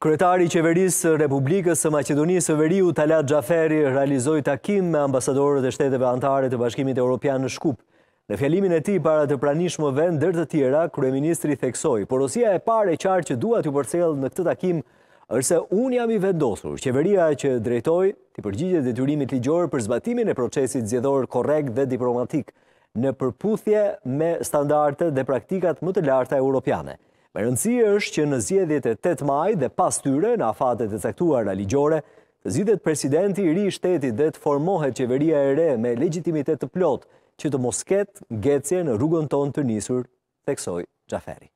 Kretari qeverisë Republikës së Macedonisë së Veriu, Talat Gjaferi, realizoj takim me ambasadorët e shteteve antare të bashkimit e Europian në Shkup. Në fjalimin e ti para të pranishmë vend, dërë të tjera, Kryeministri theksoj, porosia e pare qarë që duat ju përcel në këtë takim, ërse unë jam i vendosur, qeveria që drejtoj të përgjigje dhe rrimit ligjor për zbatimin e procesit zjedhorë korek dhe diplomatik në përputhje me standarte dhe praktikat më të larta europiane rëndësi është që në zjedhjet e 8 maj dhe pas tyre në afatet e cektuar a ligjore, të zidet presidenti i ri shtetit dhe të formohet qeveria e re me legitimitet të plot që të mosket gecje në rrugën ton të njësur, teksoj Gjaferi.